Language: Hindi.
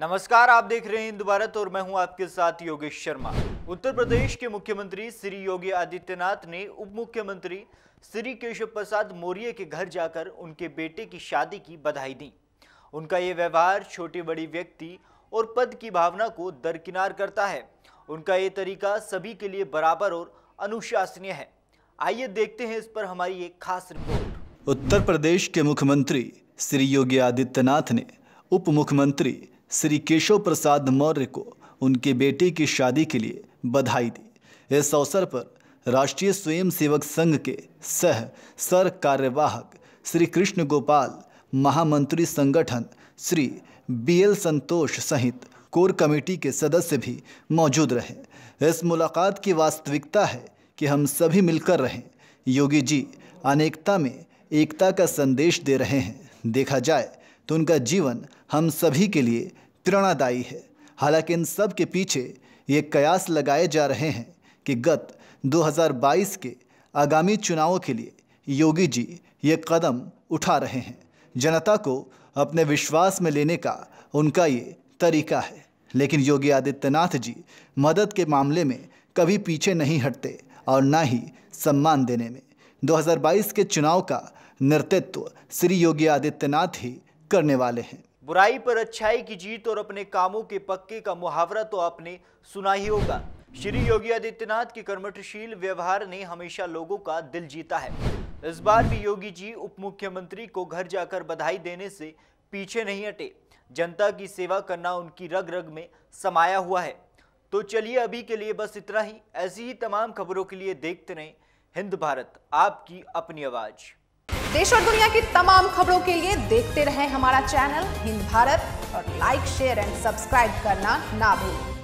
नमस्कार आप देख रहे हैं भारत और मैं हूं आपके साथ योगेश शर्मा उत्तर प्रदेश के मुख्यमंत्री श्री योगी आदित्यनाथ ने उप मुख्यमंत्री श्री केशव प्रसाद मौर्य के घर जाकर उनके बेटे की शादी की बधाई दी उनका ये व्यवहार छोटी बड़ी व्यक्ति और पद की भावना को दरकिनार करता है उनका ये तरीका सभी के लिए बराबर और अनुशासनीय है आइए देखते हैं इस पर हमारी एक खास रिपोर्ट उत्तर प्रदेश के मुख्यमंत्री श्री योगी आदित्यनाथ ने उप मुख्यमंत्री श्री केशव प्रसाद मौर्य को उनके बेटे की शादी के लिए बधाई दी इस अवसर पर राष्ट्रीय स्वयंसेवक संघ के सह सर कार्यवाहक श्री कृष्ण गोपाल महामंत्री संगठन श्री बी एल संतोष सहित कोर कमेटी के सदस्य भी मौजूद रहे इस मुलाकात की वास्तविकता है कि हम सभी मिलकर रहें योगी जी अनेकता में एकता का संदेश दे रहे हैं देखा जाए तो उनका जीवन हम सभी के लिए प्रेरणादायी है हालांकि इन सब के पीछे ये कयास लगाए जा रहे हैं कि गत 2022 के आगामी चुनावों के लिए योगी जी ये कदम उठा रहे हैं जनता को अपने विश्वास में लेने का उनका ये तरीका है लेकिन योगी आदित्यनाथ जी मदद के मामले में कभी पीछे नहीं हटते और ना ही सम्मान देने में 2022 के चुनाव का नेतृत्व श्री योगी आदित्यनाथ ही करने वाले हैं बुराई पर अच्छाई की जीत और अपने कामों के पक्के का मुहावरा तो आपने सुना ही होगा श्री योगी आदित्यनाथ के कर्मठशील व्यवहार ने हमेशा लोगों का दिल जीता है इस बार भी योगी जी उप मुख्यमंत्री को घर जाकर बधाई देने से पीछे नहीं हटे जनता की सेवा करना उनकी रग रग में समाया हुआ है तो चलिए अभी के लिए बस इतना ही ऐसी ही तमाम खबरों के लिए देखते रहें हिंद भारत आपकी अपनी आवाज़ देश और दुनिया की तमाम खबरों के लिए देखते रहें हमारा चैनल हिंद भारत और लाइक शेयर एंड सब्सक्राइब करना ना भूलें